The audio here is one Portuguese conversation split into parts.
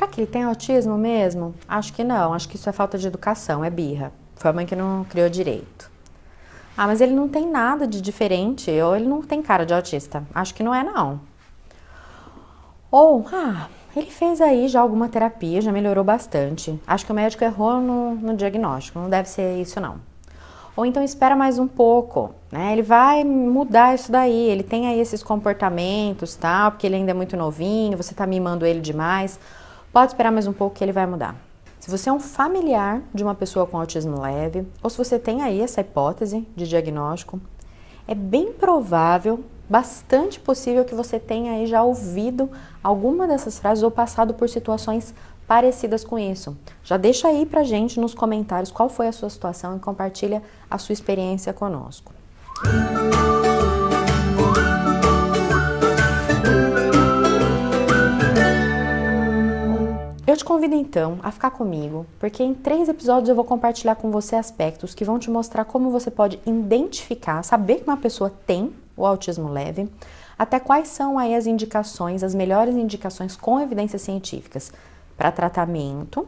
Será que ele tem autismo mesmo? Acho que não, acho que isso é falta de educação, é birra. Foi a mãe que não criou direito. Ah, mas ele não tem nada de diferente, ou ele não tem cara de autista. Acho que não é, não. Ou, ah, ele fez aí já alguma terapia, já melhorou bastante. Acho que o médico errou no, no diagnóstico, não deve ser isso, não. Ou então espera mais um pouco, né? Ele vai mudar isso daí, ele tem aí esses comportamentos, tal, tá? porque ele ainda é muito novinho, você tá mimando ele demais. Pode esperar mais um pouco que ele vai mudar. Se você é um familiar de uma pessoa com autismo leve, ou se você tem aí essa hipótese de diagnóstico, é bem provável, bastante possível que você tenha aí já ouvido alguma dessas frases ou passado por situações parecidas com isso. Já deixa aí pra gente nos comentários qual foi a sua situação e compartilha a sua experiência conosco. Música convido então a ficar comigo, porque em três episódios eu vou compartilhar com você aspectos que vão te mostrar como você pode identificar, saber que uma pessoa tem o autismo leve, até quais são aí as indicações, as melhores indicações com evidências científicas para tratamento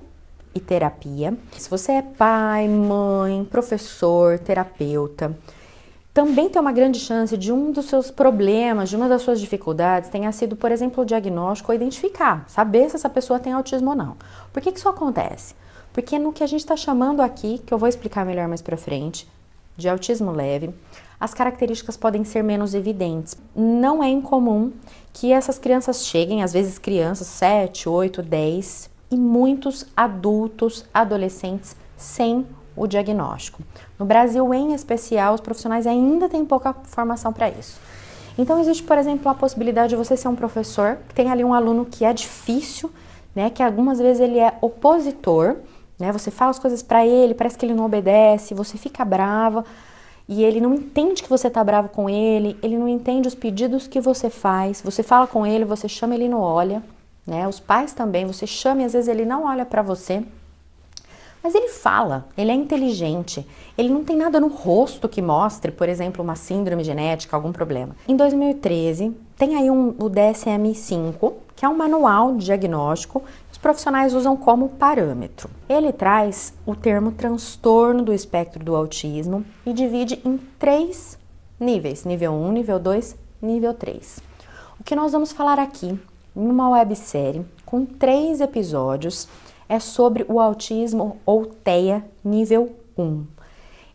e terapia. Se você é pai, mãe, professor, terapeuta, também tem uma grande chance de um dos seus problemas, de uma das suas dificuldades, tenha sido, por exemplo, o diagnóstico ou identificar, saber se essa pessoa tem autismo ou não. Por que, que isso acontece? Porque no que a gente está chamando aqui, que eu vou explicar melhor mais para frente, de autismo leve, as características podem ser menos evidentes. Não é incomum que essas crianças cheguem, às vezes crianças 7, 8, 10 e muitos adultos, adolescentes sem o diagnóstico. No Brasil, em especial, os profissionais ainda têm pouca formação para isso. Então, existe, por exemplo, a possibilidade de você ser um professor que tem ali um aluno que é difícil, né, que algumas vezes ele é opositor, né, você fala as coisas para ele, parece que ele não obedece, você fica brava e ele não entende que você está bravo com ele, ele não entende os pedidos que você faz, você fala com ele, você chama, ele não olha, né? Os pais também, você chama e às vezes ele não olha para você. Mas ele fala, ele é inteligente, ele não tem nada no rosto que mostre, por exemplo, uma síndrome genética, algum problema. Em 2013, tem aí um, o DSM-5, que é um manual de diagnóstico que os profissionais usam como parâmetro. Ele traz o termo transtorno do espectro do autismo e divide em três níveis: nível 1, nível 2, nível 3. O que nós vamos falar aqui em uma websérie com três episódios é sobre o autismo ou TEA nível 1.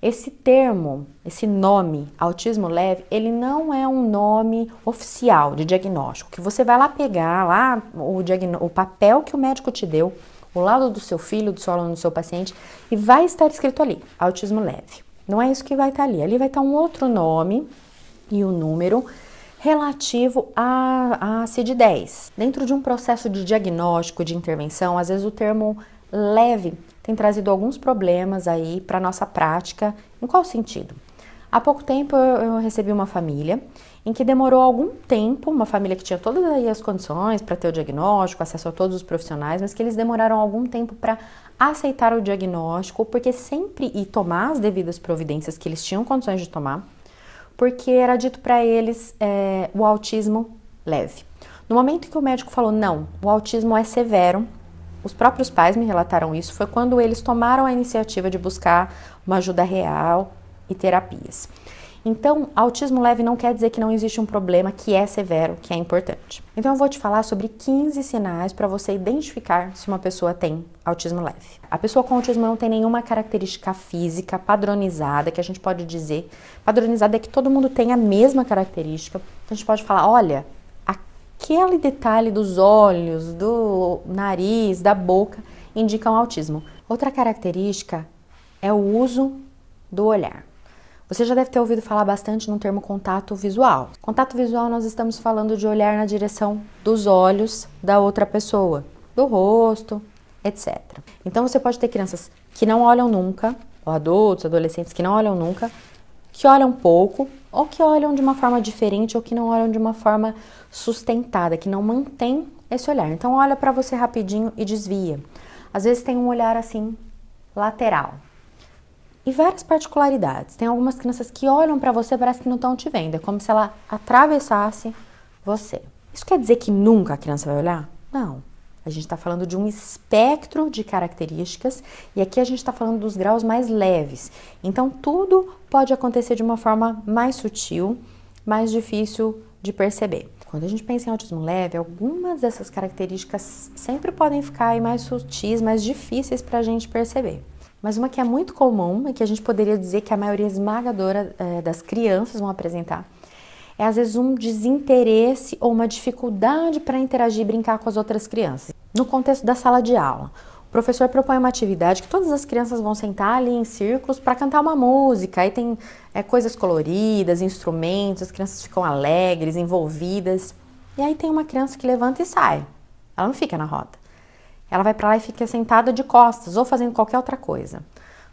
Esse termo, esse nome, autismo leve, ele não é um nome oficial de diagnóstico, que você vai lá pegar lá o, o papel que o médico te deu, o laudo do seu filho, do seu aluno, do seu paciente, e vai estar escrito ali, autismo leve. Não é isso que vai estar ali. Ali vai estar um outro nome e o um número relativo à, à CID-10. Dentro de um processo de diagnóstico de intervenção, às vezes o termo leve tem trazido alguns problemas aí para nossa prática. Em qual sentido? Há pouco tempo eu recebi uma família em que demorou algum tempo, uma família que tinha todas as condições para ter o diagnóstico, acesso a todos os profissionais, mas que eles demoraram algum tempo para aceitar o diagnóstico, porque sempre e tomar as devidas providências que eles tinham condições de tomar, porque era dito para eles é, o autismo leve. No momento que o médico falou, não, o autismo é severo, os próprios pais me relataram isso, foi quando eles tomaram a iniciativa de buscar uma ajuda real e terapias. Então, autismo leve não quer dizer que não existe um problema que é severo, que é importante. Então, eu vou te falar sobre 15 sinais para você identificar se uma pessoa tem autismo leve. A pessoa com autismo não tem nenhuma característica física padronizada que a gente pode dizer. Padronizada é que todo mundo tem a mesma característica. Então, a gente pode falar: olha, aquele detalhe dos olhos, do nariz, da boca indicam autismo. Outra característica é o uso do olhar. Você já deve ter ouvido falar bastante no termo contato visual. Contato visual, nós estamos falando de olhar na direção dos olhos da outra pessoa, do rosto, etc. Então você pode ter crianças que não olham nunca, ou adultos, adolescentes que não olham nunca, que olham pouco, ou que olham de uma forma diferente, ou que não olham de uma forma sustentada, que não mantém esse olhar. Então olha para você rapidinho e desvia. Às vezes tem um olhar assim lateral, e várias particularidades. Tem algumas crianças que olham para você parece que não estão te vendo, é como se ela atravessasse você. Isso quer dizer que nunca a criança vai olhar? Não. A gente está falando de um espectro de características e aqui a gente está falando dos graus mais leves. Então, tudo pode acontecer de uma forma mais sutil, mais difícil de perceber. Quando a gente pensa em autismo leve, algumas dessas características sempre podem ficar mais sutis, mais difíceis para a gente perceber. Mas uma que é muito comum e que a gente poderia dizer que a maioria esmagadora é, das crianças vão apresentar é às vezes um desinteresse ou uma dificuldade para interagir e brincar com as outras crianças. No contexto da sala de aula, o professor propõe uma atividade que todas as crianças vão sentar ali em círculos para cantar uma música. Aí tem é, coisas coloridas, instrumentos, as crianças ficam alegres, envolvidas. E aí tem uma criança que levanta e sai. Ela não fica na rota. Ela vai para lá e fica sentada de costas ou fazendo qualquer outra coisa.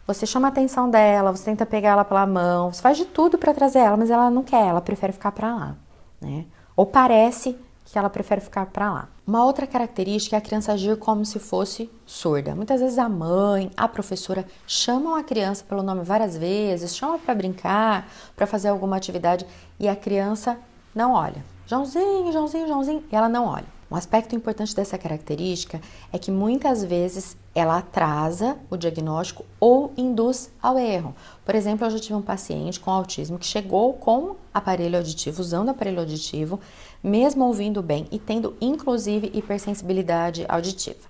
Você chama a atenção dela, você tenta pegar ela pela mão, você faz de tudo para trazer ela, mas ela não quer, ela prefere ficar para lá, né? Ou parece que ela prefere ficar para lá. Uma outra característica é a criança agir como se fosse surda. Muitas vezes a mãe, a professora chamam a criança pelo nome várias vezes, chamam para brincar, para fazer alguma atividade e a criança não olha. Joãozinho, Joãozinho, Joãozinho, e ela não olha. Um aspecto importante dessa característica é que muitas vezes ela atrasa o diagnóstico ou induz ao erro. Por exemplo, eu já tive um paciente com autismo que chegou com aparelho auditivo, usando aparelho auditivo, mesmo ouvindo bem e tendo inclusive hipersensibilidade auditiva.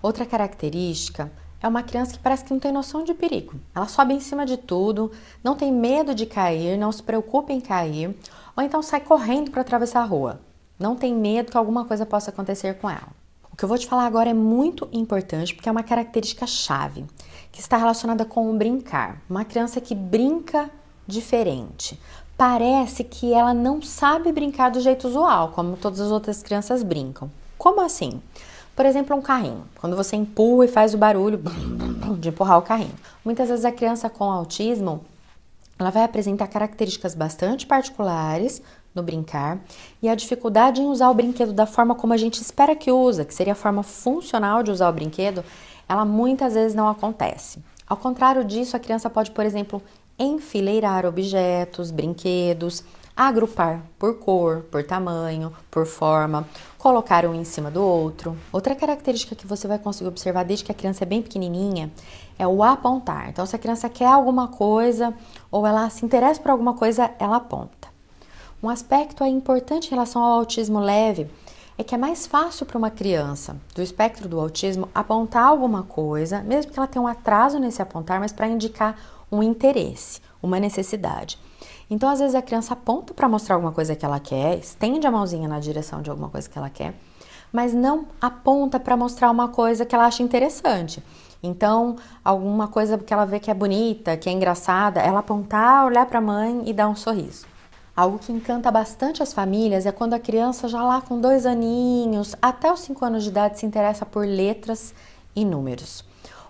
Outra característica é uma criança que parece que não tem noção de perigo. Ela sobe em cima de tudo, não tem medo de cair, não se preocupa em cair, ou então sai correndo para atravessar a rua. Não tem medo que alguma coisa possa acontecer com ela. O que eu vou te falar agora é muito importante porque é uma característica chave que está relacionada com o brincar. Uma criança que brinca diferente. Parece que ela não sabe brincar do jeito usual, como todas as outras crianças brincam. Como assim? Por exemplo, um carrinho. Quando você empurra e faz o barulho de empurrar o carrinho. Muitas vezes a criança com autismo ela vai apresentar características bastante particulares no brincar e a dificuldade em usar o brinquedo da forma como a gente espera que usa, que seria a forma funcional de usar o brinquedo, ela muitas vezes não acontece. Ao contrário disso, a criança pode, por exemplo, enfileirar objetos, brinquedos, agrupar por cor, por tamanho, por forma, colocar um em cima do outro. Outra característica que você vai conseguir observar desde que a criança é bem pequenininha é o apontar. Então, se a criança quer alguma coisa ou ela se interessa por alguma coisa, ela aponta. Um aspecto importante em relação ao autismo leve é que é mais fácil para uma criança do espectro do autismo apontar alguma coisa, mesmo que ela tenha um atraso nesse apontar, mas para indicar um interesse, uma necessidade. Então, às vezes a criança aponta para mostrar alguma coisa que ela quer, estende a mãozinha na direção de alguma coisa que ela quer, mas não aponta para mostrar uma coisa que ela acha interessante. Então, alguma coisa que ela vê que é bonita, que é engraçada, ela apontar, olhar para a mãe e dar um sorriso. Algo que encanta bastante as famílias é quando a criança, já lá com dois aninhos, até os cinco anos de idade, se interessa por letras e números.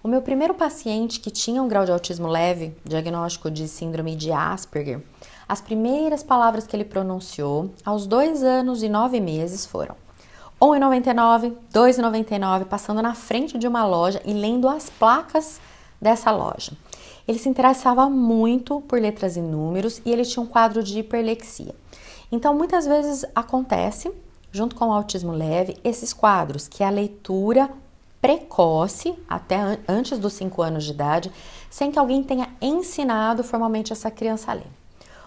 O meu primeiro paciente que tinha um grau de autismo leve, diagnóstico de síndrome de Asperger, as primeiras palavras que ele pronunciou aos dois anos e nove meses foram 1,99, 2,99, passando na frente de uma loja e lendo as placas dessa loja. Ele se interessava muito por letras e números e ele tinha um quadro de hiperlexia. Então, muitas vezes acontece, junto com o autismo leve, esses quadros, que é a leitura precoce, até antes dos 5 anos de idade, sem que alguém tenha ensinado formalmente essa criança a ler.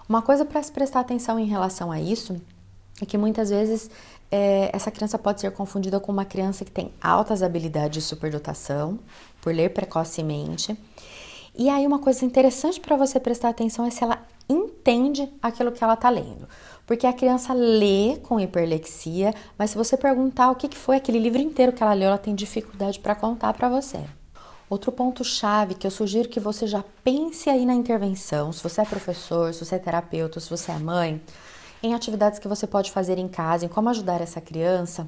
Uma coisa para se prestar atenção em relação a isso é que muitas vezes é, essa criança pode ser confundida com uma criança que tem altas habilidades de superdotação, por ler precocemente e aí uma coisa interessante para você prestar atenção é se ela entende aquilo que ela está lendo. Porque a criança lê com hiperlexia, mas se você perguntar o que, foi aquele livro inteiro que ela leu, ela tem dificuldade para contar para você. Outro ponto-chave que eu sugiro que você já pense aí na intervenção, se você é professor, se você é terapeuta, se você é mãe, em atividades que você pode fazer em casa, em como ajudar essa criança,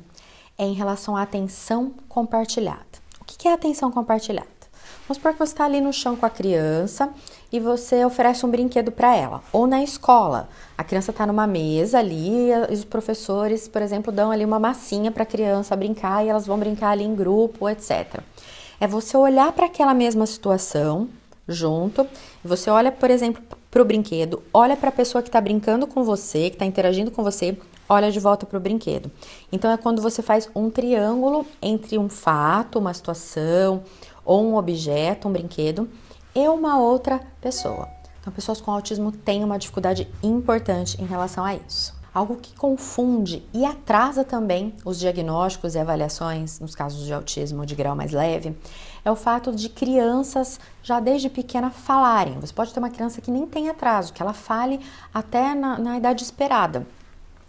é em relação à atenção compartilhada. O que é atenção compartilhada? Vamos supor que você está ali no chão com a criança e você oferece um brinquedo para ela. Ou na escola, a criança está numa mesa ali e os professores, por exemplo, dão ali uma massinha para a criança brincar e elas vão brincar ali em grupo, etc. É você olhar para aquela mesma situação junto. Você olha, por exemplo, para o brinquedo, olha para a pessoa que está brincando com você, que está interagindo com você, olha de volta para o brinquedo. Então é quando você faz um triângulo entre um fato, uma situação, ou um objeto, um brinquedo, e uma outra pessoa. Então, pessoas com autismo têm uma dificuldade importante em relação a isso. Algo que confunde e atrasa também os diagnósticos e avaliações nos casos de autismo de grau mais leve é o fato de crianças já desde pequena falarem. Você pode ter uma criança que nem tem atraso, que ela fale até na, na idade esperada.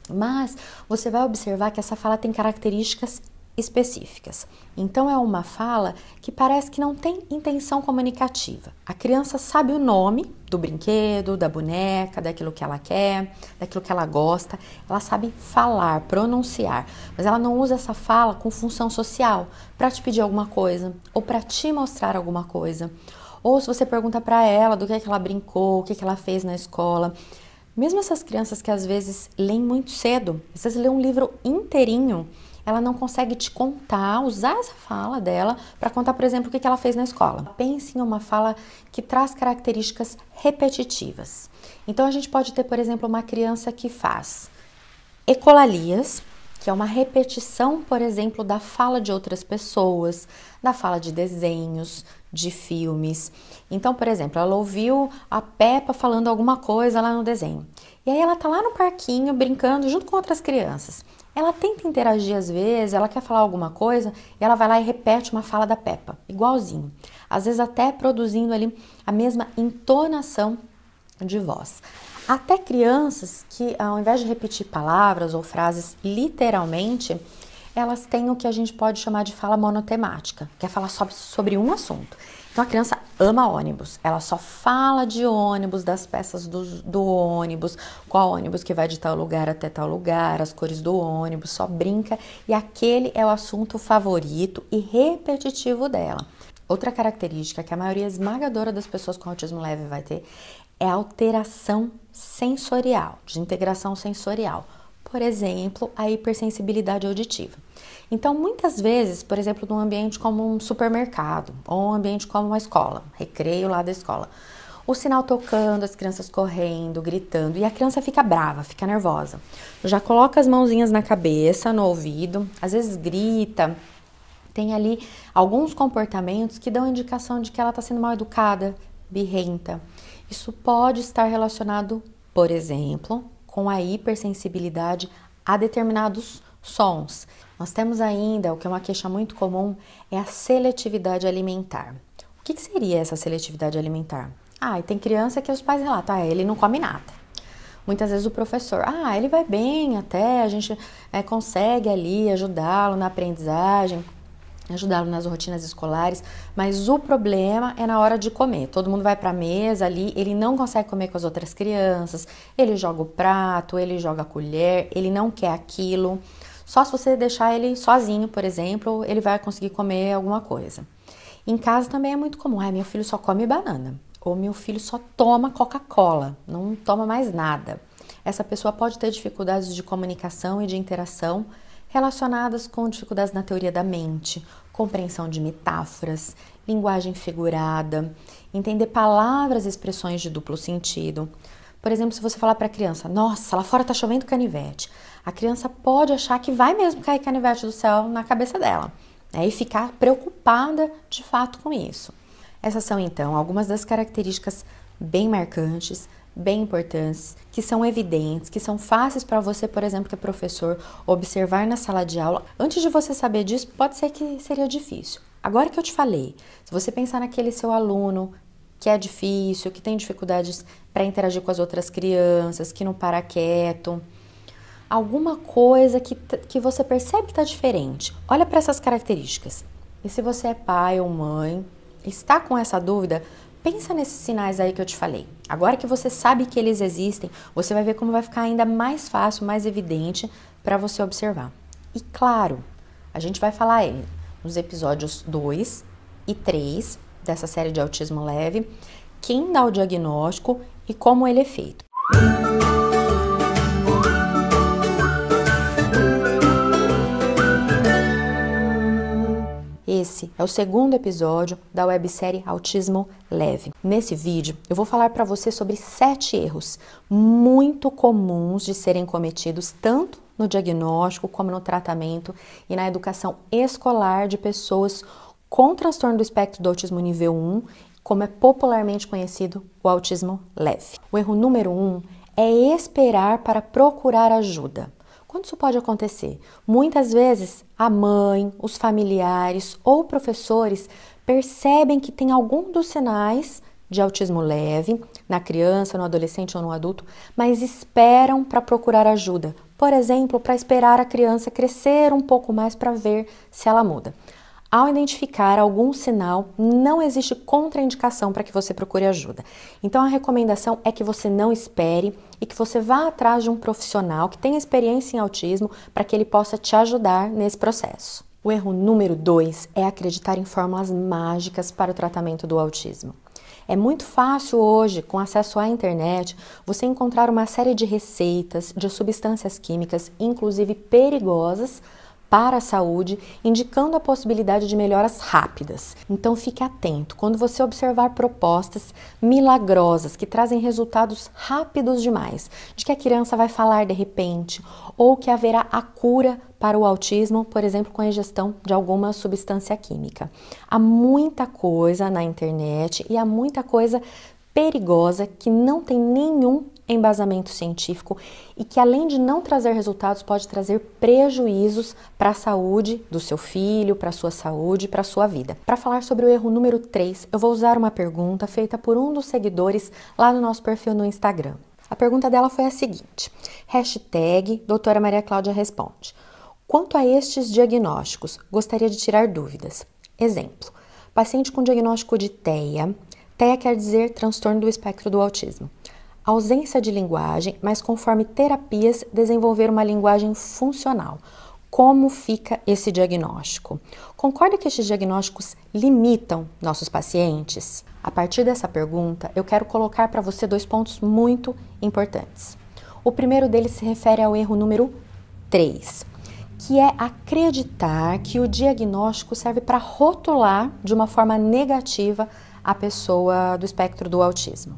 Mas você vai observar que essa fala tem características específicas. Então, é uma fala que parece que não tem intenção comunicativa. A criança sabe o nome do brinquedo, da boneca, daquilo que ela quer, daquilo que ela gosta. Ela sabe falar, pronunciar, mas ela não usa essa fala com função social para te pedir alguma coisa ou para te mostrar alguma coisa. Ou se você pergunta para ela do que, é que ela brincou, o que, é que ela fez na escola. Mesmo essas crianças que às vezes leem muito cedo, às vezes lêem um livro inteirinho ela não consegue te contar, usar essa fala dela para contar, por exemplo, o que ela fez na escola. Pense em uma fala que traz características repetitivas. Então a gente pode ter, por exemplo, uma criança que faz ecolalias, que é uma repetição, por exemplo, da fala de outras pessoas, da fala de desenhos, de filmes. Então, por exemplo, ela ouviu a Peppa falando alguma coisa lá no desenho. E aí ela tá lá no parquinho brincando junto com outras crianças. Ela tenta interagir às vezes, ela quer falar alguma coisa e ela vai lá e repete uma fala da Peppa, igualzinho. Às vezes até produzindo ali a mesma entonação de voz. Até crianças que, ao invés de repetir palavras ou frases literalmente, elas têm o que a gente pode chamar de fala monotemática, quer é falar sobre, sobre um assunto. Então a criança ama ônibus, ela só fala de ônibus, das peças do, do ônibus, qual ônibus que vai de tal lugar até tal lugar, as cores do ônibus, só brinca e aquele é o assunto favorito e repetitivo dela. Outra característica que a maioria esmagadora das pessoas com autismo leve vai ter é alteração sensorial, desintegração sensorial por exemplo, a hipersensibilidade auditiva. Então, muitas vezes, por exemplo, num ambiente como um supermercado ou um ambiente como uma escola, recreio lá da escola, o sinal tocando, as crianças correndo, gritando, e a criança fica brava, fica nervosa. Já coloca as mãozinhas na cabeça, no ouvido, às vezes grita. Tem ali alguns comportamentos que dão indicação de que ela está sendo mal educada, birrenta. Isso pode estar relacionado, por exemplo, com a hipersensibilidade a determinados sons. Nós temos ainda, o que é uma queixa muito comum, é a seletividade alimentar. O que, que seria essa seletividade alimentar? Ah, e tem criança que os pais relatam, ah, ele não come nada. Muitas vezes o professor, ah, ele vai bem até, a gente é, consegue ali ajudá-lo na aprendizagem, ajudá-lo nas rotinas escolares, mas o problema é na hora de comer. Todo mundo vai para a mesa ali, ele não consegue comer com as outras crianças, ele joga o prato, ele joga a colher, ele não quer aquilo. Só se você deixar ele sozinho, por exemplo, ele vai conseguir comer alguma coisa. Em casa também é muito comum, ah, meu filho só come banana, ou meu filho só toma Coca-Cola, não toma mais nada. Essa pessoa pode ter dificuldades de comunicação e de interação relacionadas com dificuldades na teoria da mente, compreensão de metáforas, linguagem figurada, entender palavras e expressões de duplo sentido. Por exemplo, se você falar para a criança, nossa, lá fora está chovendo canivete, a criança pode achar que vai mesmo cair canivete do céu na cabeça dela né, e ficar preocupada de fato com isso. Essas são então algumas das características bem marcantes bem importantes, que são evidentes, que são fáceis para você, por exemplo, que é professor, observar na sala de aula. Antes de você saber disso, pode ser que seria difícil. Agora que eu te falei, se você pensar naquele seu aluno que é difícil, que tem dificuldades para interagir com as outras crianças, que não para quieto, alguma coisa que, que você percebe que está diferente. Olha para essas características. E se você é pai ou mãe, está com essa dúvida, pensa nesses sinais aí que eu te falei. Agora que você sabe que eles existem, você vai ver como vai ficar ainda mais fácil, mais evidente para você observar. E claro, a gente vai falar ele nos episódios 2 e 3 dessa série de autismo leve, quem dá o diagnóstico e como ele é feito. Esse é o segundo episódio da websérie Autismo Leve. Nesse vídeo, eu vou falar para você sobre sete erros muito comuns de serem cometidos tanto no diagnóstico como no tratamento e na educação escolar de pessoas com transtorno do espectro do autismo nível 1, como é popularmente conhecido o autismo leve. O erro número 1 um é esperar para procurar ajuda. Quando isso pode acontecer? Muitas vezes a mãe, os familiares ou professores percebem que tem algum dos sinais de autismo leve na criança, no adolescente ou no adulto, mas esperam para procurar ajuda. Por exemplo, para esperar a criança crescer um pouco mais para ver se ela muda. Ao identificar algum sinal, não existe contraindicação para que você procure ajuda. Então, a recomendação é que você não espere e que você vá atrás de um profissional que tenha experiência em autismo para que ele possa te ajudar nesse processo. O erro número 2 é acreditar em fórmulas mágicas para o tratamento do autismo. É muito fácil hoje, com acesso à internet, você encontrar uma série de receitas de substâncias químicas, inclusive perigosas, para a saúde, indicando a possibilidade de melhoras rápidas. Então fique atento quando você observar propostas milagrosas que trazem resultados rápidos demais, de que a criança vai falar de repente ou que haverá a cura para o autismo, por exemplo, com a ingestão de alguma substância química. Há muita coisa na internet e há muita coisa perigosa que não tem nenhum embasamento científico e que, além de não trazer resultados, pode trazer prejuízos para a saúde do seu filho, para a sua saúde, para a sua vida. Para falar sobre o erro número 3, eu vou usar uma pergunta feita por um dos seguidores lá no nosso perfil no Instagram. A pergunta dela foi a seguinte: hashtag Doutora Maria Cláudia Responde. Quanto a estes diagnósticos, gostaria de tirar dúvidas. Exemplo: paciente com diagnóstico de TEA. TEA quer dizer transtorno do espectro do autismo ausência de linguagem, mas conforme terapias desenvolver uma linguagem funcional. Como fica esse diagnóstico? Concorda que estes diagnósticos limitam nossos pacientes? A partir dessa pergunta, eu quero colocar para você dois pontos muito importantes. O primeiro deles se refere ao erro número 3, que é acreditar que o diagnóstico serve para rotular de uma forma negativa a pessoa do espectro do autismo.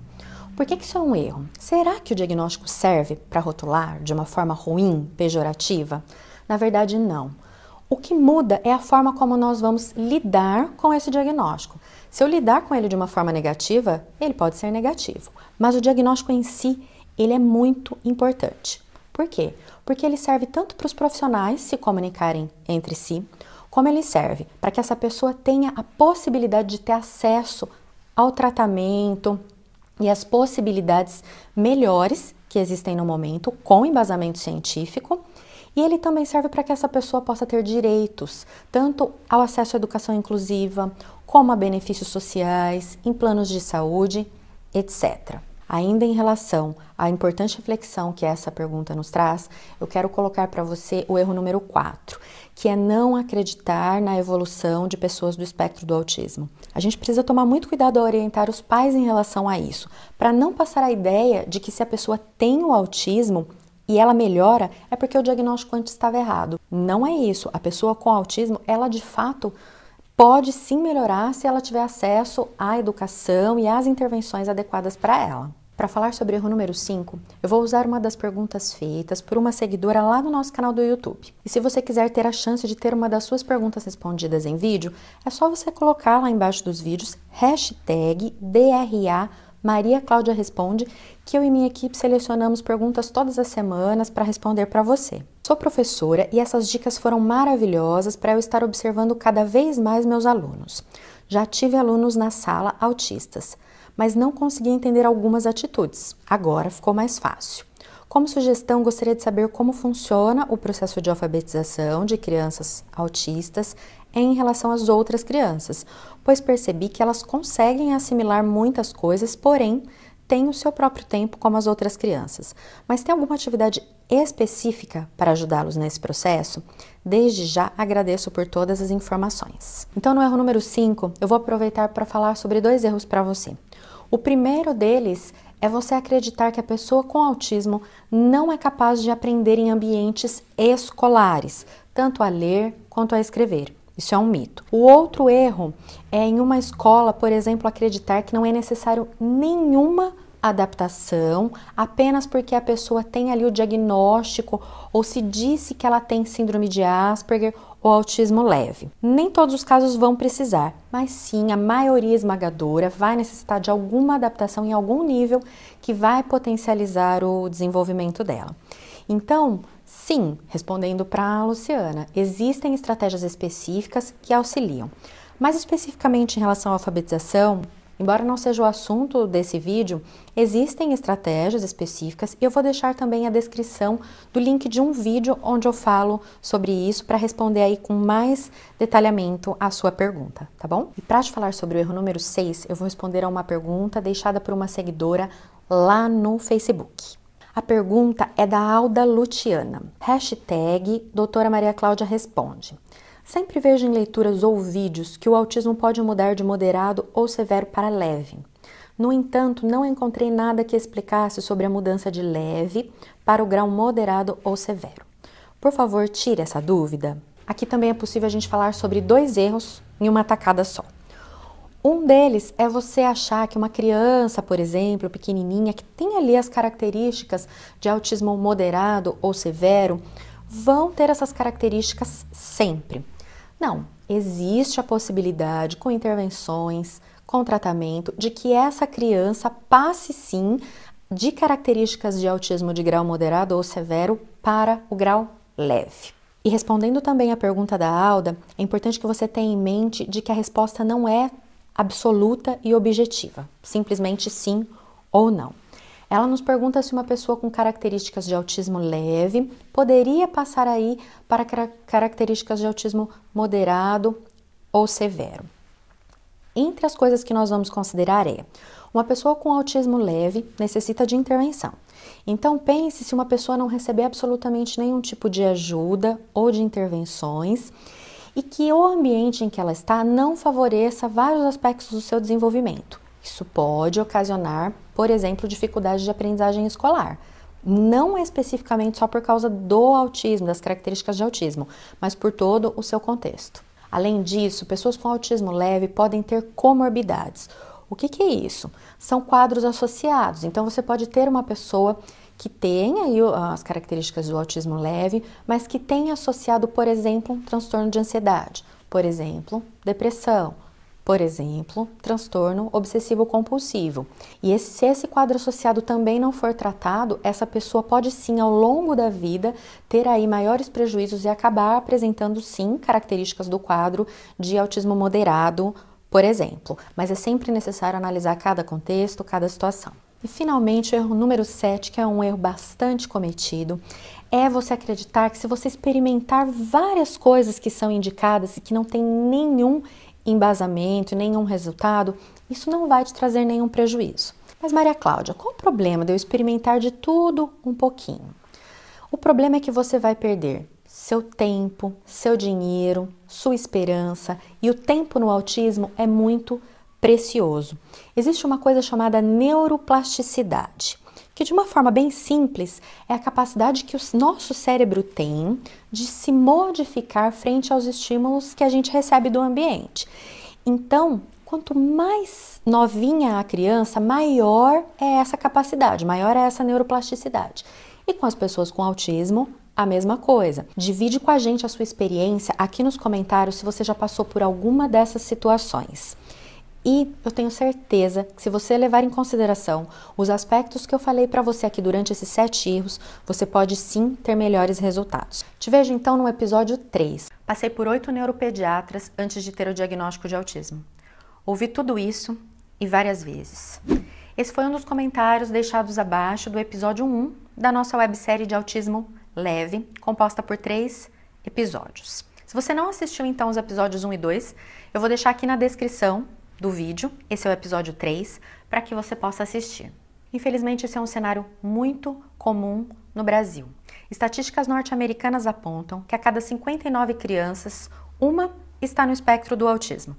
Por que, que isso é um erro? Será que o diagnóstico serve para rotular de uma forma ruim, pejorativa? Na verdade, não. O que muda é a forma como nós vamos lidar com esse diagnóstico. Se eu lidar com ele de uma forma negativa, ele pode ser negativo, mas o diagnóstico em si, ele é muito importante. Por quê? Porque ele serve tanto para os profissionais se comunicarem entre si, como ele serve para que essa pessoa tenha a possibilidade de ter acesso ao tratamento, e as possibilidades melhores que existem no momento, com embasamento científico. E ele também serve para que essa pessoa possa ter direitos, tanto ao acesso à educação inclusiva, como a benefícios sociais, em planos de saúde, etc. Ainda em relação à importante reflexão que essa pergunta nos traz, eu quero colocar para você o erro número 4, que é não acreditar na evolução de pessoas do espectro do autismo. A gente precisa tomar muito cuidado ao orientar os pais em relação a isso, para não passar a ideia de que se a pessoa tem o autismo, e ela melhora é porque o diagnóstico antes estava errado. Não é isso. A pessoa com autismo, ela de fato pode sim melhorar se ela tiver acesso à educação e às intervenções adequadas para ela. Para falar sobre erro número 5, eu vou usar uma das perguntas feitas por uma seguidora lá no nosso canal do YouTube. E se você quiser ter a chance de ter uma das suas perguntas respondidas em vídeo, é só você colocar lá embaixo dos vídeos hashtag DRA Maria Cláudia Responde, que eu e minha equipe selecionamos perguntas todas as semanas para responder para você. Sou professora e essas dicas foram maravilhosas para eu estar observando cada vez mais meus alunos. Já tive alunos na sala autistas, mas não consegui entender algumas atitudes. Agora ficou mais fácil. Como sugestão, gostaria de saber como funciona o processo de alfabetização de crianças autistas em relação às outras crianças, pois percebi que elas conseguem assimilar muitas coisas, porém têm o seu próprio tempo como as outras crianças. Mas tem alguma atividade específica para ajudá-los nesse processo? Desde já agradeço por todas as informações. Então, no erro número 5, eu vou aproveitar para falar sobre dois erros para você. O primeiro deles é você acreditar que a pessoa com autismo não é capaz de aprender em ambientes escolares, tanto a ler quanto a escrever. Isso é um mito. O outro erro é em uma escola, por exemplo, acreditar que não é necessário nenhuma adaptação apenas porque a pessoa tem ali o diagnóstico ou se disse que ela tem síndrome de Asperger ou autismo leve. Nem todos os casos vão precisar, mas sim a maioria esmagadora vai necessitar de alguma adaptação em algum nível que vai potencializar o desenvolvimento dela. Então, Sim, respondendo para a Luciana, existem estratégias específicas que auxiliam. Mais especificamente em relação à alfabetização, embora não seja o assunto desse vídeo, existem estratégias específicas e eu vou deixar também a descrição do link de um vídeo onde eu falo sobre isso para responder aí com mais detalhamento a sua pergunta, tá bom? E para te falar sobre o erro número 6, eu vou responder a uma pergunta deixada por uma seguidora lá no Facebook. A pergunta é da Alda Luciana. Hashtag Doutora Maria Cláudia Responde. Sempre vejo em leituras ou vídeos que o autismo pode mudar de moderado ou severo para leve. No entanto, não encontrei nada que explicasse sobre a mudança de leve para o grau moderado ou severo. Por favor, tire essa dúvida. Aqui também é possível a gente falar sobre dois erros em uma tacada só. Um deles é você achar que uma criança, por exemplo, pequenininha, que tem ali as características de autismo moderado ou severo, vão ter essas características sempre. Não, existe a possibilidade com intervenções, com tratamento, de que essa criança passe sim de características de autismo de grau moderado ou severo para o grau leve. E respondendo também à pergunta da Alda, é importante que você tenha em mente de que a resposta não é absoluta e objetiva, simplesmente sim ou não. Ela nos pergunta se uma pessoa com características de autismo leve poderia passar aí para características de autismo moderado ou severo. Entre as coisas que nós vamos considerar é: uma pessoa com autismo leve necessita de intervenção. Então pense se uma pessoa não receber absolutamente nenhum tipo de ajuda ou de intervenções, e que o ambiente em que ela está não favoreça vários aspectos do seu desenvolvimento. Isso pode ocasionar, por exemplo, dificuldade de aprendizagem escolar. Não é especificamente só por causa do autismo, das características de autismo, mas por todo o seu contexto. Além disso, pessoas com autismo leve podem ter comorbidades. O que, que é isso? São quadros associados. Então, você pode ter uma pessoa que tem aí as características do autismo leve, mas que tem associado, por exemplo, um transtorno de ansiedade, por exemplo, depressão, por exemplo, transtorno obsessivo compulsivo. E esse, se esse quadro associado também não for tratado, essa pessoa pode sim, ao longo da vida, ter aí maiores prejuízos e acabar apresentando sim características do quadro de autismo moderado, por exemplo. Mas é sempre necessário analisar cada contexto, cada situação. E finalmente, o erro número 7, que é um erro bastante cometido, é você acreditar que se você experimentar várias coisas que são indicadas e que não tem nenhum embasamento, nenhum resultado, isso não vai te trazer nenhum prejuízo. Mas Maria Cláudia, qual o problema de eu experimentar de tudo um pouquinho? O problema é que você vai perder seu tempo, seu dinheiro, sua esperança, e o tempo no autismo é muito precioso. Existe uma coisa chamada neuroplasticidade, que de uma forma bem simples é a capacidade que o nosso cérebro tem de se modificar frente aos estímulos que a gente recebe do ambiente. Então, quanto mais novinha a criança, maior é essa capacidade, maior é essa neuroplasticidade. E com as pessoas com autismo, a mesma coisa. Divide com a gente a sua experiência aqui nos comentários se você já passou por alguma dessas situações. E eu tenho certeza que, se você levar em consideração os aspectos que eu falei para você aqui durante esses sete erros, você pode sim ter melhores resultados. Te vejo então no episódio 3. Passei por oito neuropediatras antes de ter o diagnóstico de autismo. Ouvi tudo isso e várias vezes. Esse foi um dos comentários deixados abaixo do episódio 1 da nossa websérie de autismo leve, composta por três episódios. Se você não assistiu então os episódios 1 e 2, eu vou deixar aqui na descrição do vídeo, esse é o episódio 3, para que você possa assistir. Infelizmente, esse é um cenário muito comum no Brasil. Estatísticas norte-americanas apontam que a cada 59 crianças, uma está no espectro do autismo.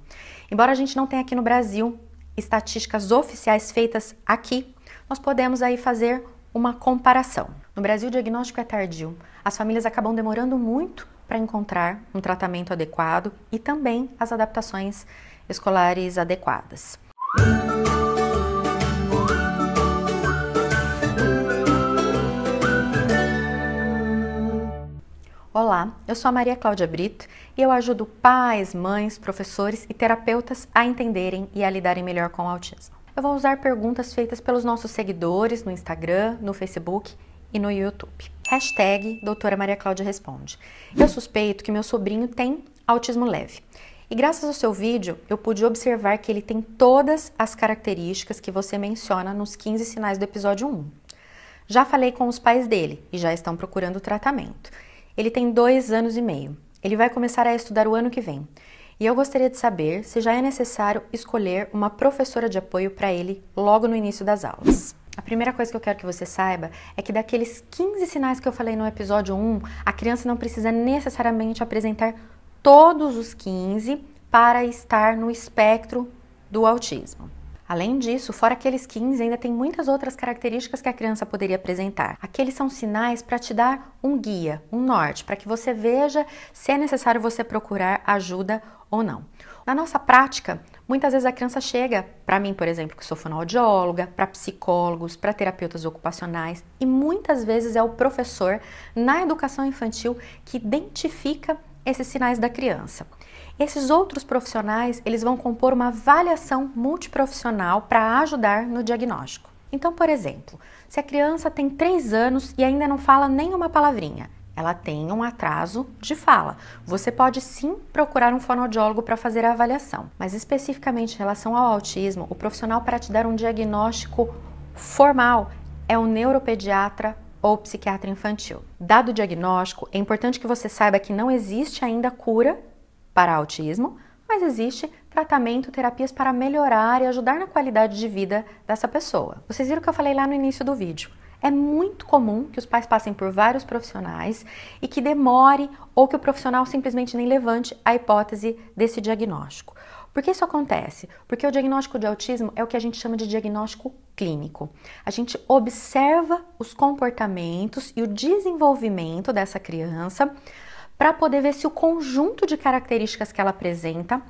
Embora a gente não tenha aqui no Brasil estatísticas oficiais feitas aqui, nós podemos aí fazer uma comparação. No Brasil, o diagnóstico é tardio. As famílias acabam demorando muito para encontrar um tratamento adequado e também as adaptações escolares adequadas. Olá, eu sou a Maria Cláudia Brito e eu ajudo pais, mães, professores e terapeutas a entenderem e a lidarem melhor com o autismo. Eu vou usar perguntas feitas pelos nossos seguidores no Instagram, no Facebook e no YouTube. Hashtag Doutora Maria Cláudia Responde. Eu suspeito que meu sobrinho tem autismo leve e graças ao seu vídeo, eu pude observar que ele tem todas as características que você menciona nos 15 sinais do episódio 1. Já falei com os pais dele e já estão procurando tratamento. Ele tem dois anos e meio. Ele vai começar a estudar o ano que vem. E eu gostaria de saber se já é necessário escolher uma professora de apoio para ele logo no início das aulas. A primeira coisa que eu quero que você saiba é que daqueles 15 sinais que eu falei no episódio 1, a criança não precisa necessariamente apresentar todos os 15 para estar no espectro do autismo. Além disso, fora aqueles 15, ainda tem muitas outras características que a criança poderia apresentar. Aqueles são sinais para te dar um guia, um norte, para que você veja se é necessário você procurar ajuda ou não. Na nossa prática, muitas vezes a criança chega para mim, por exemplo, que sou fonoaudióloga, para psicólogos, para terapeutas ocupacionais, e muitas vezes é o professor na educação infantil que identifica esses sinais da criança. Esses outros profissionais, eles vão compor uma avaliação multiprofissional para ajudar no diagnóstico. Então, por exemplo, se a criança tem 3 anos e ainda não fala nenhuma palavrinha, ela tem um atraso de fala. Você pode sim procurar um fonoaudiólogo para fazer a avaliação, mas especificamente em relação ao autismo, o profissional para te dar um diagnóstico formal é o neuropediatra ou psiquiatra infantil. Dado o diagnóstico, é importante que você saiba que não existe ainda cura para autismo, mas existe tratamento, terapias para melhorar e ajudar na qualidade de vida dessa pessoa. Vocês viram o que eu falei lá no início do vídeo é muito comum que os pais passem por vários profissionais e que demore ou que o profissional simplesmente nem levante a hipótese desse diagnóstico. Por que isso acontece? Porque o diagnóstico de autismo é o que a gente chama de diagnóstico clínico. A gente observa os comportamentos e o desenvolvimento dessa criança para poder ver se o conjunto de características que ela apresenta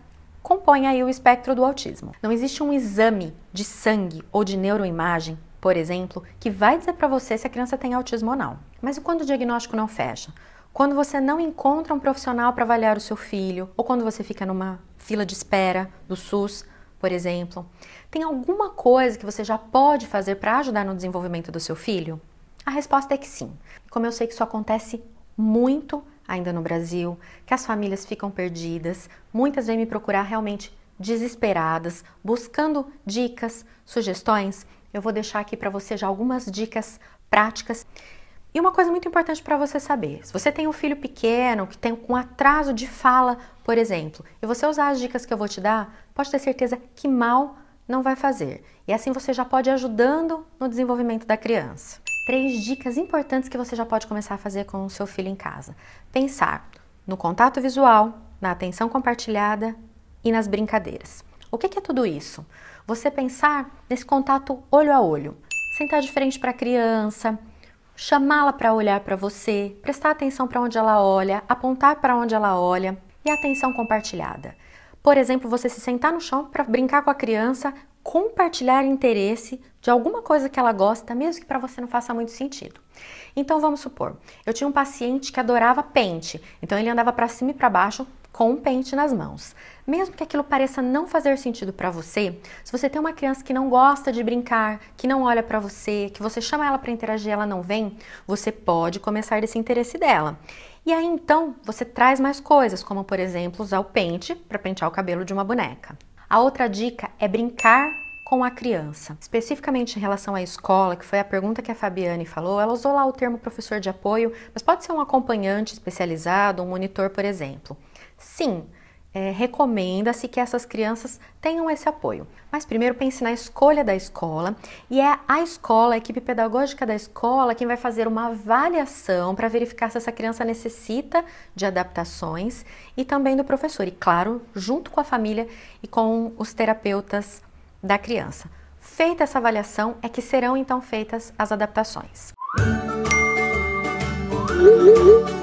compõe aí o espectro do autismo. Não existe um exame de sangue ou de neuroimagem por exemplo, que vai dizer para você se a criança tem autismo ou não. Mas e quando o diagnóstico não fecha? Quando você não encontra um profissional para avaliar o seu filho, ou quando você fica numa fila de espera do SUS, por exemplo, tem alguma coisa que você já pode fazer para ajudar no desenvolvimento do seu filho? A resposta é que sim. Como eu sei que isso acontece muito ainda no Brasil, que as famílias ficam perdidas, muitas vêm me procurar realmente desesperadas, buscando dicas, sugestões eu vou deixar aqui para você já algumas dicas práticas. E uma coisa muito importante para você saber: se você tem um filho pequeno que tem um atraso de fala, por exemplo, e você usar as dicas que eu vou te dar, pode ter certeza que mal não vai fazer. E assim você já pode ir ajudando no desenvolvimento da criança. Três dicas importantes que você já pode começar a fazer com o seu filho em casa: pensar no contato visual, na atenção compartilhada e nas brincadeiras. O que é tudo isso? você pensar nesse contato olho a olho. Sentar de frente para a criança, chamá-la para olhar para você, prestar atenção para onde ela olha, apontar para onde ela olha e atenção compartilhada. Por exemplo, você se sentar no chão para brincar com a criança, compartilhar interesse de alguma coisa que ela gosta, mesmo que para você não faça muito sentido. Então vamos supor, eu tinha um paciente que adorava pente, então ele andava para cima e para baixo com um pente nas mãos. Mesmo que aquilo pareça não fazer sentido para você, se você tem uma criança que não gosta de brincar, que não olha para você, que você chama ela para interagir, ela não vem, você pode começar desse interesse dela. E aí então você traz mais coisas, como por exemplo usar o pente para pentear o cabelo de uma boneca. A outra dica é brincar com a criança. Especificamente em relação à escola, que foi a pergunta que a Fabiane falou, ela usou lá o termo professor de apoio, mas pode ser um acompanhante especializado, um monitor, por exemplo. Sim, é, recomenda-se que essas crianças tenham esse apoio. Mas primeiro pense na escolha da escola e é a escola, a equipe pedagógica da escola, quem vai fazer uma avaliação para verificar se essa criança necessita de adaptações e também do professor, e claro, junto com a família e com os terapeutas da criança. Feita essa avaliação, é que serão então feitas as adaptações.